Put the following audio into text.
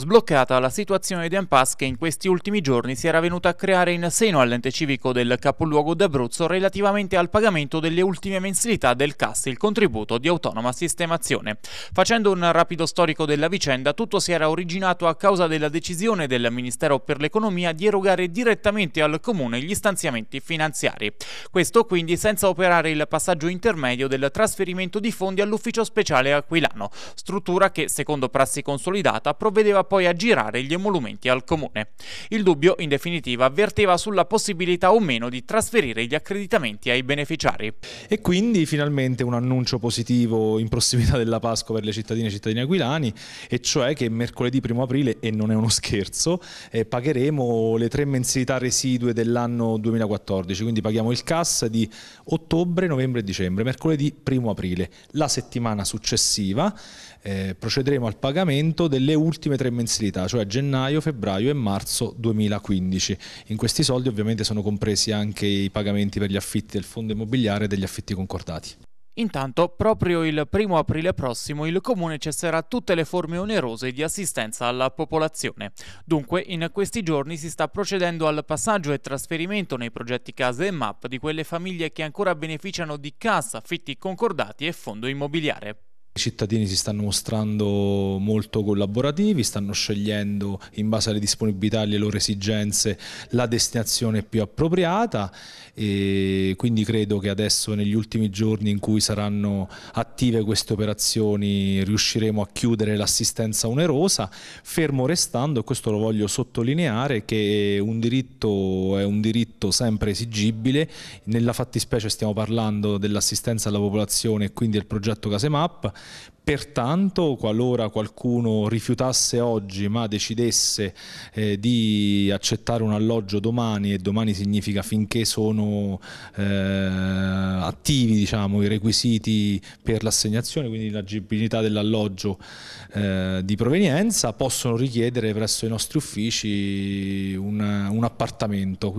Sbloccata la situazione di impasse che in questi ultimi giorni si era venuta a creare in seno all'ente civico del capoluogo d'Abruzzo relativamente al pagamento delle ultime mensilità del CAS, il contributo di autonoma sistemazione. Facendo un rapido storico della vicenda, tutto si era originato a causa della decisione del Ministero per l'Economia di erogare direttamente al Comune gli stanziamenti finanziari. Questo quindi senza operare il passaggio intermedio del trasferimento di fondi all'ufficio speciale aquilano, struttura che, secondo prassi consolidata, provvedeva poi aggirare gli emolumenti al comune. Il dubbio, in definitiva, avverteva sulla possibilità o meno di trasferire gli accreditamenti ai beneficiari. E quindi finalmente un annuncio positivo in prossimità della Pasqua per le cittadine e cittadini aquilani, e cioè che mercoledì 1 aprile, e non è uno scherzo, eh, pagheremo le tre mensilità residue dell'anno 2014, quindi paghiamo il CAS di ottobre, novembre e dicembre, mercoledì 1 aprile. La settimana successiva eh, procederemo al pagamento delle ultime tre mensilità mensilità, cioè gennaio, febbraio e marzo 2015. In questi soldi ovviamente sono compresi anche i pagamenti per gli affitti del fondo immobiliare e degli affitti concordati. Intanto, proprio il primo aprile prossimo il comune cesserà tutte le forme onerose di assistenza alla popolazione. Dunque, in questi giorni si sta procedendo al passaggio e trasferimento nei progetti case e MAP di quelle famiglie che ancora beneficiano di cassa, affitti concordati e fondo immobiliare. I cittadini si stanno mostrando molto collaborativi, stanno scegliendo in base alle disponibilità e alle loro esigenze la destinazione più appropriata e quindi credo che adesso negli ultimi giorni in cui saranno attive queste operazioni riusciremo a chiudere l'assistenza onerosa, fermo restando, e questo lo voglio sottolineare, che un diritto è un diritto sempre esigibile, nella fattispecie stiamo parlando dell'assistenza alla popolazione e quindi del progetto Casemap, Pertanto, qualora qualcuno rifiutasse oggi ma decidesse eh, di accettare un alloggio domani, e domani significa finché sono eh, attivi diciamo, i requisiti per l'assegnazione, quindi l'agibilità dell'alloggio eh, di provenienza, possono richiedere presso i nostri uffici un, un appartamento.